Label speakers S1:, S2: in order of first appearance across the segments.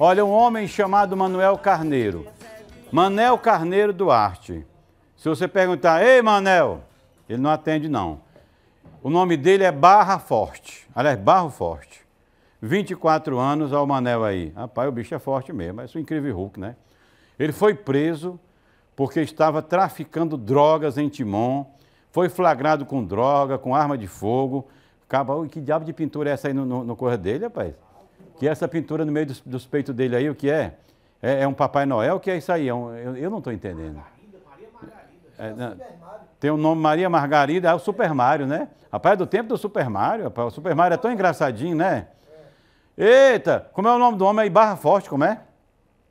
S1: Olha, um homem chamado Manuel Carneiro. Manel Carneiro Duarte. Se você perguntar, ei Manel, ele não atende não. O nome dele é Barra Forte, aliás, Barro Forte. 24 anos, ao Manel aí. Rapaz, o bicho é forte mesmo, é um incrível Hulk, né? Ele foi preso porque estava traficando drogas em Timon, foi flagrado com droga, com arma de fogo. Acaba, que diabo de pintura é essa aí no, no, no corredor dele, rapaz? Que essa pintura no meio dos, dos peitos dele aí, o que é? é? é? um Papai Noel? O que é isso aí? É um, eu, eu, não estou entendendo. Maria é, Margarida. tem o um nome Maria Margarida, é o Super Mario, né? Rapaz, é do tempo do Super Mario, rapaz. O Super Mario é tão engraçadinho, né? Eita, como é o nome do homem aí? Barra Forte, como é?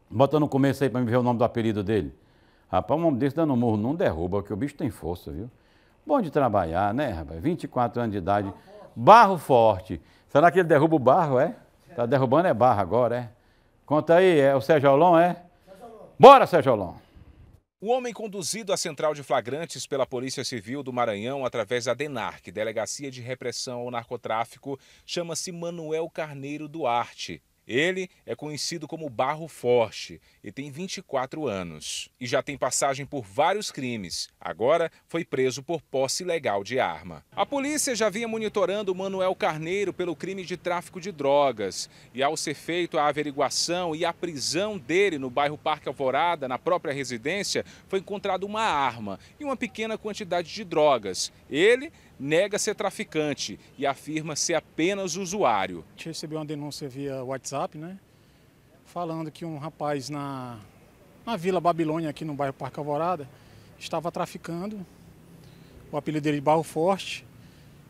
S1: Bota no começo aí para me ver o nome do apelido dele. Rapaz, um homem desse dando um murro não derruba, porque o bicho tem força, viu? Bom de trabalhar, né, rapaz? 24 anos de idade. Barro forte. Será que ele derruba o barro, é? Tá derrubando é barra agora, é? Conta aí, é o Sérgio Alon, é? Bora, Sérgio Alon!
S2: O homem conduzido à central de flagrantes pela Polícia Civil do Maranhão através da DENARC, Delegacia de Repressão ao Narcotráfico, chama-se Manuel Carneiro Duarte. Ele é conhecido como Barro Forte e tem 24 anos. E já tem passagem por vários crimes. Agora foi preso por posse ilegal de arma. A polícia já vinha monitorando Manuel Carneiro pelo crime de tráfico de drogas. E ao ser feito a averiguação e a prisão dele no bairro Parque Alvorada, na própria residência, foi encontrado uma arma e uma pequena quantidade de drogas. Ele nega ser traficante e afirma ser apenas usuário.
S3: A gente recebeu uma denúncia via WhatsApp WhatsApp, né? Falando que um rapaz na, na Vila Babilônia, aqui no bairro Parque Alvorada, estava traficando, o apelido dele de Barro Forte,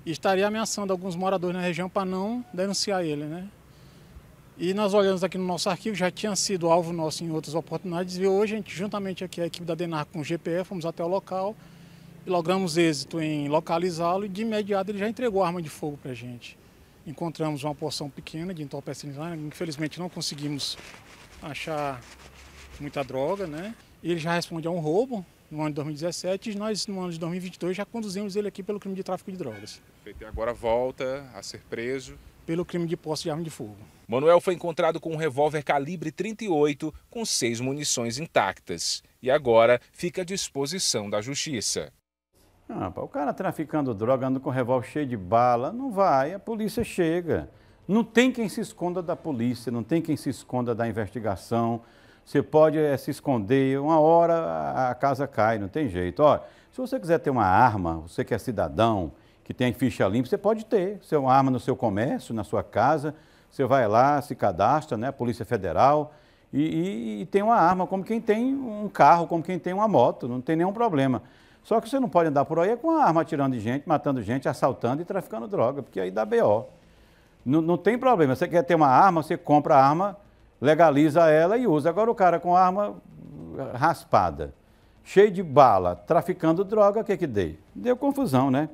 S3: e estaria ameaçando alguns moradores na região para não denunciar ele, né? E nós olhamos aqui no nosso arquivo, já tinha sido alvo nosso em outras oportunidades, e hoje a gente, juntamente aqui a equipe da DENAR com o GPE, fomos até o local, e logramos êxito em localizá-lo e de imediato ele já entregou a arma de fogo para a gente encontramos uma porção pequena de entorpecentes lá, infelizmente não conseguimos achar muita droga, né? Ele já responde a um roubo no ano de 2017 e nós no ano de 2022 já conduzimos ele aqui pelo crime de tráfico de drogas.
S2: Feito agora volta a ser preso
S3: pelo crime de posse de arma de fogo.
S2: Manuel foi encontrado com um revólver calibre 38 com seis munições intactas e agora fica à disposição da justiça.
S1: Ah, o cara traficando droga, andando com revólver cheio de bala, não vai, a polícia chega. Não tem quem se esconda da polícia, não tem quem se esconda da investigação. Você pode é, se esconder, uma hora a casa cai, não tem jeito. se você quiser ter uma arma, você que é cidadão, que tem ficha limpa, você pode ter. Você é uma arma no seu comércio, na sua casa, você vai lá, se cadastra, né, a Polícia Federal, e, e, e tem uma arma como quem tem um carro, como quem tem uma moto, não tem nenhum problema. Só que você não pode andar por aí é com a arma atirando gente, matando gente, assaltando e traficando droga, porque aí dá BO. Não, não tem problema. Você quer ter uma arma, você compra a arma, legaliza ela e usa. Agora o cara com arma eh, raspada, cheio de bala, traficando droga, o que que deu? Deu confusão, né?